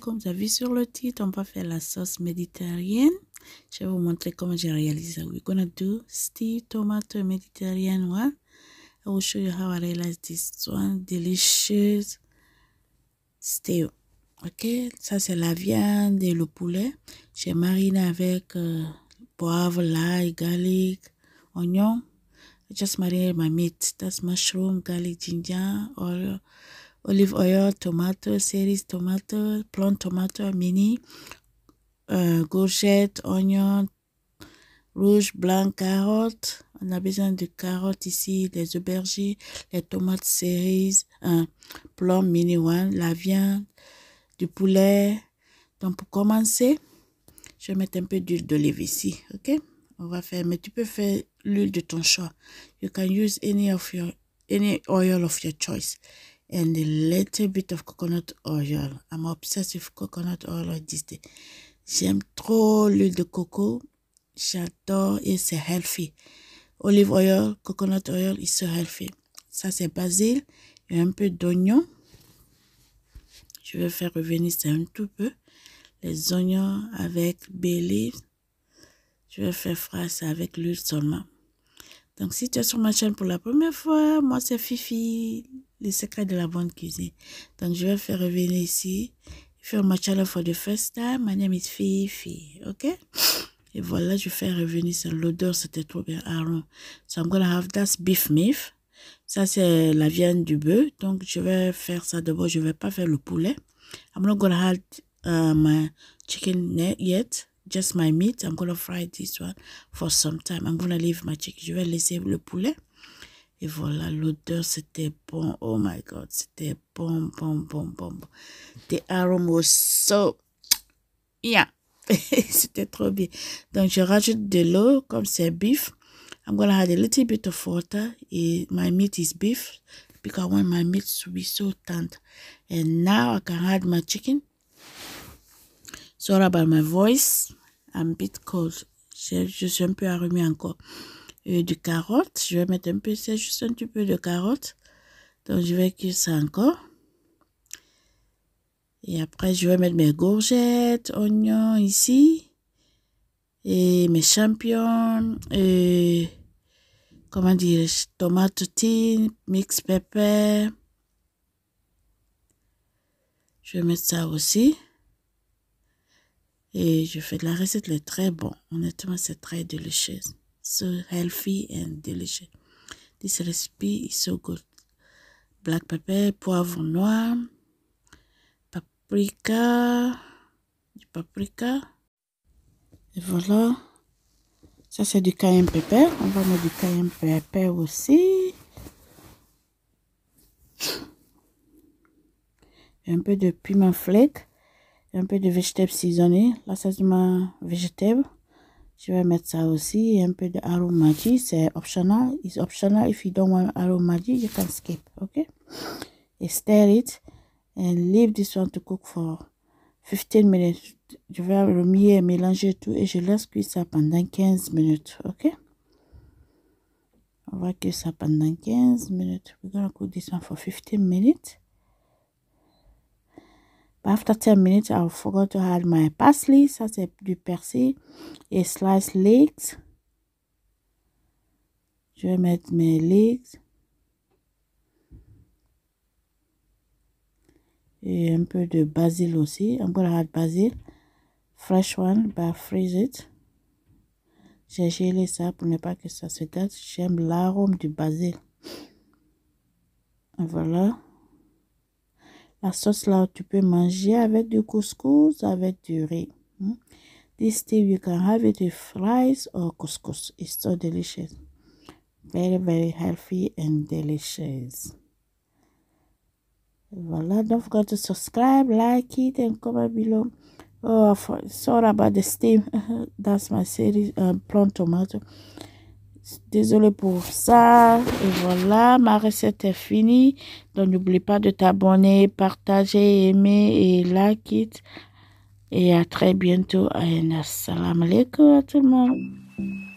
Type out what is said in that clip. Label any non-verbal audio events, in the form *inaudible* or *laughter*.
comme vous avez vu sur le titre, on va faire la sauce méditerranéenne. Je vais vous montrer comment j'ai réalisé. We're gonna do steamed tomato Mediterranean one. I will show you how I realize this one. Delicious stew. Ok, ça c'est la viande et le poulet. J'ai mariné avec euh, poivre, l'ail, garlic, oignon. I just marinated my meat. That's mushroom, garlic, ginger, oil olive oil, tomato, cerise, tomato, plant tomato, mini, euh, gourgette, oignon, rouge, blanc, carotte. On a besoin de carottes ici, des aubergines, les tomates cerises, un hein, plomb mini one, la viande, du poulet. Donc pour commencer, je vais mettre un peu d'huile d'olive ici, ok? On va faire, mais tu peux faire l'huile de ton choix. You can use any of your any oil of your choice and a little bit of coconut oil. I'm obsessed with coconut oil these days. J'aime trop l'huile de coco. J'adore et c'est healthy. Olive oil, coconut oil, it's so healthy. Ça, c'est basil et un peu d'oignon. Je vais faire revenir ça un tout peu. Les oignons avec bay Je vais faire frais avec l'huile seulement. Donc, si tu es sur ma chaîne pour la première fois, moi c'est Fifi, les secrets de la bonne cuisine. Donc, je vais faire revenir ici. Faire ma my for the first time, my name is Fifi, ok? Et voilà, je fais revenir ça. L'odeur, c'était trop bien. Aaron. Ah so, I'm gonna have that beef meat. Ça, c'est la viande du bœuf. Donc, je vais faire ça d'abord. Je vais pas faire le poulet. I'm not gonna have euh, my chicken yet. Just my meat. I'm gonna fry this one for some time. I'm gonna leave my chicken. Je vais laisser le poulet. Et voilà, l'odeur, c'était bon. Oh my God, c'était bon, bon, bon, bon, The aroma was so... Yeah. *laughs* c'était trop bien. Donc, je rajoute de l'eau, comme c'est beef. I'm going to add a little bit of water. my meat is beef because I want my meat to be so tender. And now I can add my chicken. Sorry about my voice. I'm a bit cold. Je, je suis un peu arrumée encore et du carotte. Je vais mettre un peu, c'est juste un petit peu de carotte. Donc, je vais cuire ça encore. Et après, je vais mettre mes gorgettes, oignons ici. Et mes champignons. Et comment dire, tomate mix pepper. Je vais mettre ça aussi. Et je fais de la recette, elle est très bon. Honnêtement, c'est très délicieux so healthy and delicious. This recipe is so good. Black pepper, poivre noir, paprika, du paprika. Et voilà. Ça, c'est du cayenne pepper. On va mettre du cayenne pepper aussi. un peu de piment flake. un peu de végétal saisonné. Là, c'est du je vais mettre ça aussi, un peu de aromatique c'est optional. It's optional if you don't want vous you can skip, okay? And stir it and leave this one to cook for 15 minutes. Je vais remuer mélanger tout et je laisse cuire ça pendant 15 minutes, okay? On va cuire ça pendant 15 minutes. We're gonna cook this one for 15 minutes. Après after 10 minutes, I forgot to add my parsley. Ça, c'est du persil. Et slice leeks. Je vais mettre mes leeks. Et un peu de basil aussi. I'm gonna add basil. Fresh one, but freeze it. J'ai gelé ça pour ne pas que ça se gâte. J'aime l'arôme du basil. voilà. La sauce là, tu peux manger avec du couscous, avec du riz. This day you can have it with rice or couscous. It's so delicious. Very, very healthy and delicious. Voilà, don't forget to subscribe, like it, and comment below. Oh, sorry about the steam. That's *laughs* my series, euh, plant tomato. Désolée pour ça. Et voilà, ma recette est finie. Donc n'oublie pas de t'abonner, partager, aimer et liker. Et à très bientôt. alaikum à tout le monde.